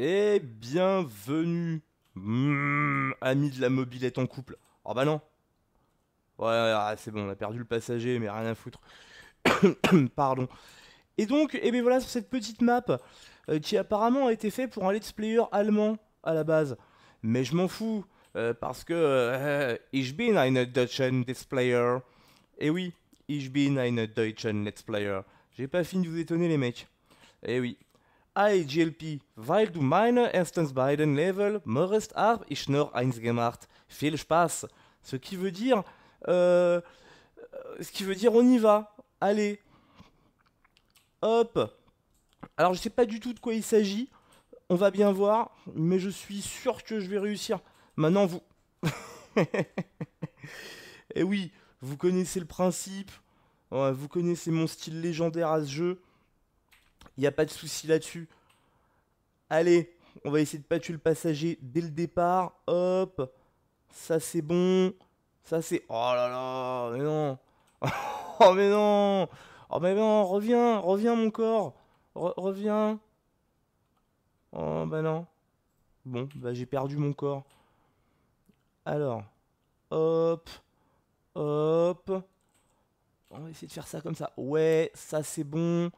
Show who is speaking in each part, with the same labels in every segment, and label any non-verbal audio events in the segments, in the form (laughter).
Speaker 1: Et eh bienvenue, mm, ami de la mobilette en couple. Oh bah non. Ouais, ah, c'est bon, on a perdu le passager, mais rien à foutre. (coughs) Pardon. Et donc, et eh bien voilà sur cette petite map euh, qui apparemment a été faite pour un let's player allemand à la base. Mais je m'en fous euh, parce que euh, ich bin ein deutschen let's player. Et eh oui, ich bin ein deutschen let's player. J'ai pas fini de vous étonner les mecs. Et oui, GLP, weil du meine erstens beiden Level machst, habe ich nur eins gemacht. Viel Spaß. Ce qui veut dire, euh, ce qui veut dire, on y va. Allez. Hop. Alors, je sais pas du tout de quoi il s'agit. On va bien voir, mais je suis sûr que je vais réussir. Maintenant, vous. (laughs) Et eh oui, vous connaissez le principe. Vous connaissez mon style légendaire à ce jeu. Il n'y a pas de souci là-dessus. Allez, on va essayer de pas tuer le passager dès le départ. Hop. Ça c'est bon. Ça c'est... Oh là là, mais non. (laughs) oh mais non. Oh mais non, reviens, reviens mon corps. reviens. Oh bah non. Bon, bah j'ai perdu mon corps. Alors. Hop. Hop. On va essayer de faire ça comme ça. Ouais, ça c'est bon.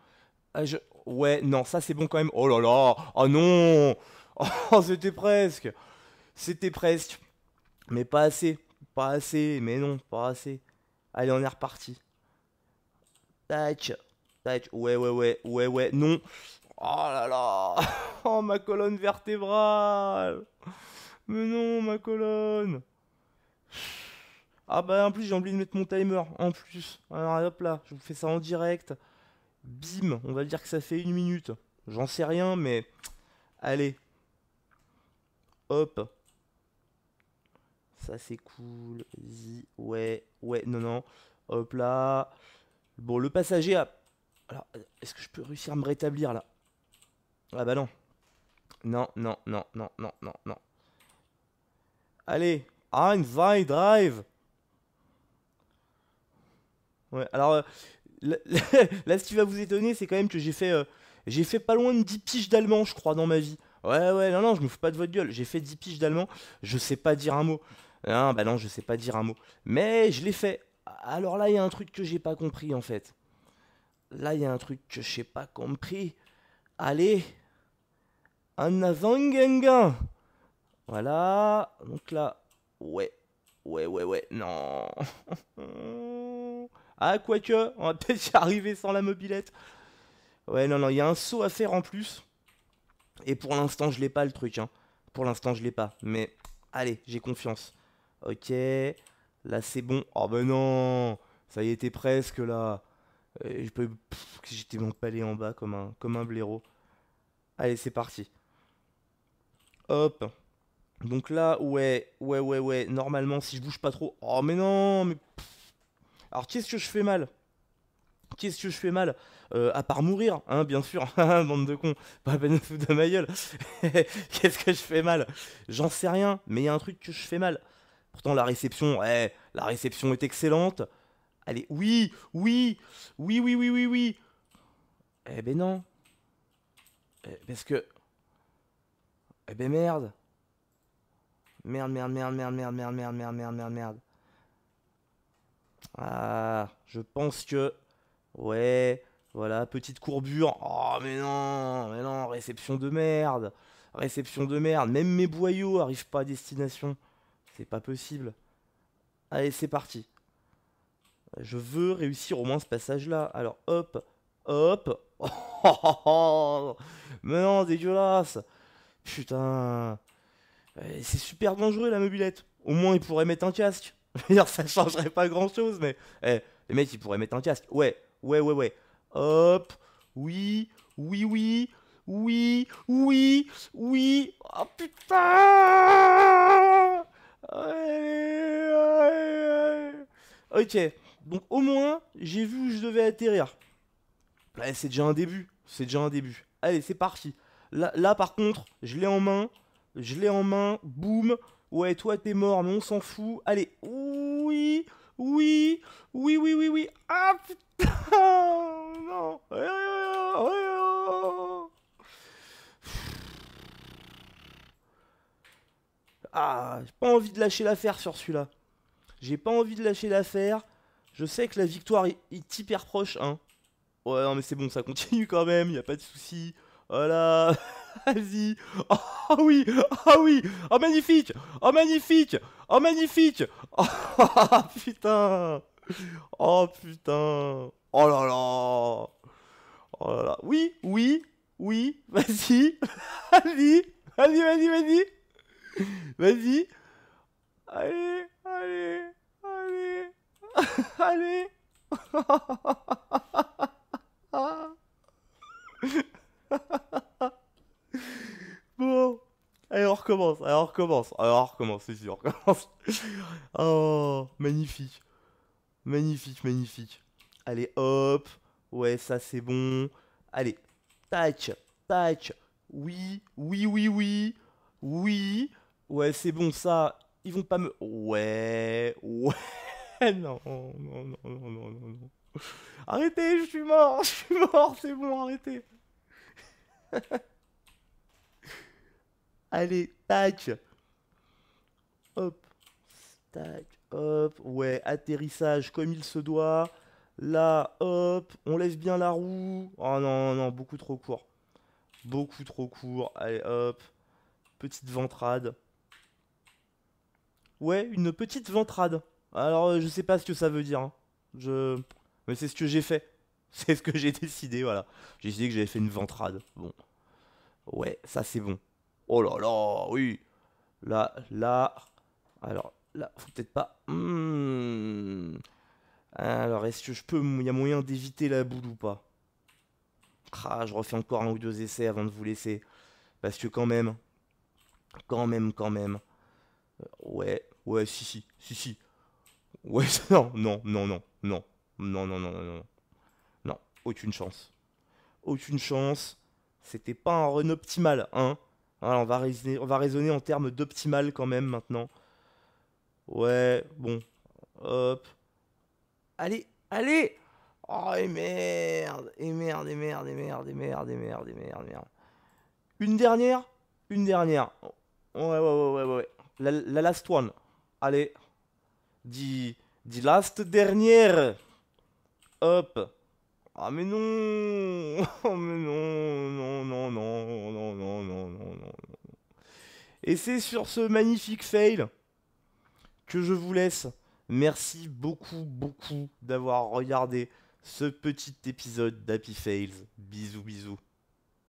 Speaker 1: Ah, ouais, non, ça c'est bon quand même. Oh là là, oh non (laughs) Oh, c'était presque C'était presque. Mais pas assez. Pas assez, mais non, pas assez. Allez, on est reparti. touch touch Ouais, ouais, ouais, ouais, ouais, non. Oh là là (laughs) Oh, ma colonne vertébrale Mais non, ma colonne Ah bah en plus j'ai oublié de mettre mon timer, en plus. Alors hop là, je vous fais ça en direct. Bim, on va dire que ça fait une minute. J'en sais rien, mais allez. Hop. Ça c'est cool. y ouais, ouais, non, non. Hop là. Bon, le passager a... Alors, est-ce que je peux réussir à me rétablir là Ah bah non. Non, non, non, non, non, non, non. Allez, ah, un, fine, drive. Ouais, alors, euh, (laughs) Là, ce qui va vous étonner, c'est quand même que j'ai fait, euh, j'ai fait pas loin de 10 piges d'allemand, je crois, dans ma vie. Ouais, ouais, non, non, je me fous pas de votre gueule. J'ai fait 10 piges d'allemand, je sais pas dire un mot. Non, hein, bah non, je sais pas dire un mot. Mais je l'ai fait. Alors là, il y a un truc que j'ai pas compris, en fait. Là, il y a un truc que j'ai pas compris. Allez, un avant Voilà, donc là, ouais, ouais, ouais, ouais, non. (laughs) Ah, quoique, on va peut-être arriver sans la mobilette. Ouais, non, non, il y a un saut à faire en plus. Et pour l'instant, je l'ai pas le truc. Hein. Pour l'instant, je l'ai pas. Mais allez, j'ai confiance. Ok, là c'est bon. Oh ben non, ça y était presque là. Euh, je peux... J'étais palais en bas comme un, comme un blaireau. Allez, c'est parti. Hop. Donc là, ouais, ouais, ouais, ouais. Normalement, si je bouge pas trop... Oh mais non, mais... Alors qu'est-ce que je fais mal Qu'est-ce que je fais mal À part mourir, hein, bien sûr, bande de cons, pas peine de foutre de ma gueule. Qu'est-ce que je fais mal J'en sais rien, mais il y a un truc que je fais mal. Pourtant, la réception, ouais, la réception est excellente. Allez, oui, oui, oui, oui, oui, oui, oui. Eh ben non. parce que. Eh ben merde. Merde, merde, merde, merde, merde, merde, merde, merde, merde, merde, merde. Ah, je pense que... Ouais, voilà, petite courbure. Oh, mais non, mais non, réception de merde. Réception de merde. Même mes boyaux arrivent pas à destination. C'est pas possible. Allez, c'est parti. Je veux réussir au moins ce passage-là. Alors, hop, hop. (laughs) mais non, dégueulasse. Putain. Euh, c'est super dangereux la mobilette. Au moins, il pourrait mettre un casque. D'ailleurs, (laughs) ça changerait pas grand chose, mais eh, les mecs ils pourraient mettre un casque. Ouais, ouais, ouais, ouais. Hop, oui, oui, oui, oui, oui, oui. Oh putain Ok, donc au moins j'ai vu où je devais atterrir. c'est déjà un début, c'est déjà un début. Allez, c'est parti. Là, là par contre, je l'ai en main, je l'ai en main, boum, Ouais, toi t'es mort, mais on s'en fout. Allez, oui, oui, oui, oui, oui, oui. Ah putain, (laughs) non. Ah, j'ai pas envie de lâcher l'affaire sur celui-là. J'ai pas envie de lâcher l'affaire. Je sais que la victoire est hyper proche, hein. Ouais, non, mais c'est bon, ça continue quand même, y a pas de souci. Voilà. (laughs) Vas-y. (laughs) Oh oui, oh oui, oh magnifique, oh magnifique, oh magnifique. (laughs) Oh putain, oh putain, oh là là, oh là là. Oui, oui, oui, vas-y, (laughs) vas-y, vas-y, vas-y, vas-y, vas-y. Allez, allez, allez, allez alors recommence, alors recommence, c'est sûr. (laughs) oh, magnifique. Magnifique, magnifique. Allez, hop. Ouais, ça c'est bon. Allez, tac, tac. Oui, oui, oui, oui. Oui. Ouais, c'est bon ça. Ils vont pas me... Ouais, ouais. (laughs) Non, non, non, non, non, non. Arrêtez, je suis mort, (laughs) je suis mort, c'est bon, arrêtez. Allez, tac. Hop. Tac, hop. Ouais, atterrissage comme il se doit. Là, hop. On laisse bien la roue. Oh non, non, beaucoup trop court. Beaucoup trop court. Allez, hop. Petite ventrade. Ouais, une petite ventrade. Alors, euh, je sais pas ce que ça veut dire. Hein. Je... Mais c'est ce que j'ai fait. (laughs) C'est ce que j'ai décidé, voilà. J'ai décidé que j'avais fait une ventrade. Bon. Ouais, ça c'est bon. Oh là là, oui. Là, là. Alors, là, faut peut-être pas. Hmm. Alors, est-ce que je peux. Il y a moyen d'éviter la boule ou pas Ah, je refais encore un ou deux essais avant de vous laisser. Parce que quand même. Quand même, quand même. Euh, ouais, ouais, si, si, si, si. Ouais, (laughs) non, non, non, non, non, non, non, non, non, non. Non, aucune chance. Aucune chance. C'était pas un run optimal, hein. Hein, on, va raisonner, on va raisonner en termes d'optimal quand même maintenant. Ouais, bon. Hop. Allez, allez Oh, et merde Et merde, et merde, et merde, et merde, et merde, et merde, merde. Une dernière Une dernière. Ouais, ouais, ouais, ouais, ouais. La, last one. Allez. dis, dis last dernière. Hop. Ah, mais non (laughs) Oh, mais non, non, non, non. Et c'est sur ce magnifique fail que je vous laisse. Merci beaucoup, beaucoup d'avoir regardé ce petit épisode d'Happy Fails. Bisous, bisous.